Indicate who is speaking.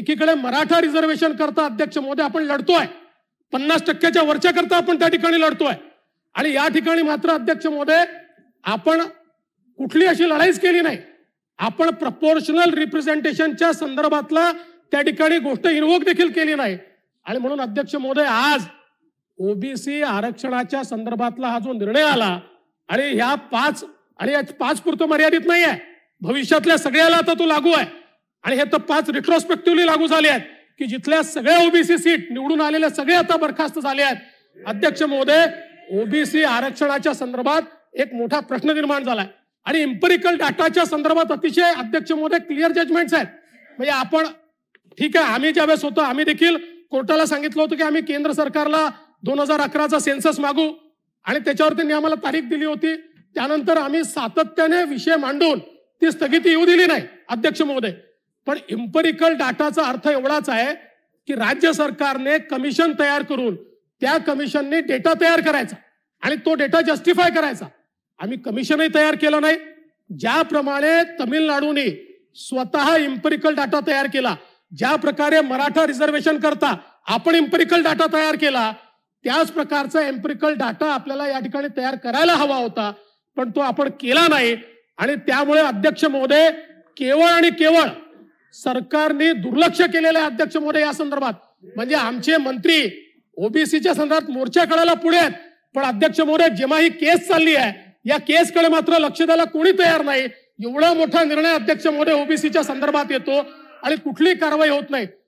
Speaker 1: एकीकडे मराठा रिझर्वेशन करता अध्यक्ष मोदी आपण लढतोय पन्नास टक्क्याच्या वरच्या करता आपण त्या ठिकाणी लढतोय आणि या ठिकाणी मात्र अध्यक्ष मोदी आपण कुठली अशी लढाईच केली नाही आपण प्रपोर्शनल रिप्रेझेंटेशनच्या संदर्भातला त्या ठिकाणी गोष्ट इन्वोक देखील केली नाही आणि म्हणून अध्यक्ष मोदी आज ओबीसी आरक्षणाच्या संदर्भातला हा जो निर्णय आला आणि ह्या पाच आणि पाच पुरतं मर्यादित नाही आहे भविष्यातल्या सगळ्याला आता तो लागू आहे आणि हे तर पाच रिट्रोस्पेक्टिव्हली लागू झाले आहेत की जिथल्या सगळ्या ओबीसी सीट निवडून आलेल्या सगळे आता बरखास्त झाले आहेत अध्यक्ष महोदय ओबीसी आरक्षणाच्या संदर्भात एक मोठा प्रश्न निर्माण झालाय आणि इम्पेरिकल डाटाच्या संदर्भात अतिशय अध्यक्ष महोदय क्लिअर जजमेंट्स आहेत म्हणजे आपण ठीक आहे आम्ही ज्यावेळेस होतो आम्ही देखील कोर्टाला सांगितलं होतं की आम्ही केंद्र सरकारला दोन हजार अकराचा सेन्सस मागू आणि त्याच्यावर त्यांनी आम्हाला तारीख दिली होती त्यानंतर आम्ही सातत्याने विषय मांडून ती स्थगिती येऊ दिली नाही अध्यक्ष महोदय पण इम्पेरिकल डाटाचा अर्थ एवढाच आहे की राज्य सरकारने कमिशन तयार करून त्या कमिशनने डेटा तयार करायचा आणि तो डेटा जस्टिफाय करायचा आम्ही कमिशनही तयार केलं नाही ज्याप्रमाणे तमिळनाडूने स्वतः इम्पेरिकल डाटा तयार केला ज्या प्रकारे मराठा रिझर्वेशन करता आपण इम्पेरिकल डाटा तयार केला त्याच प्रकारचा एम्पेरिकल डाटा आपल्याला या ठिकाणी तयार करायला हवा होता पण तो आपण केला नाही आणि त्यामुळे अध्यक्ष महोदय केवळ आणि केवळ सरकारने दुर्लक्ष केलेलं आहे अध्यक्ष मोरे या संदर्भात म्हणजे आमचे मंत्री ओबीसीच्या संदर्भात मोर्चा काढायला पुढे आहेत पण अध्यक्ष मोरे जेव्हा ही केस चालली आहे या केसकडे मात्र लक्ष द्यायला कोणी तयार नाही एवढा मोठा निर्णय अध्यक्ष मोरे ओबीसीच्या संदर्भात येतो आणि कुठली कारवाई होत नाही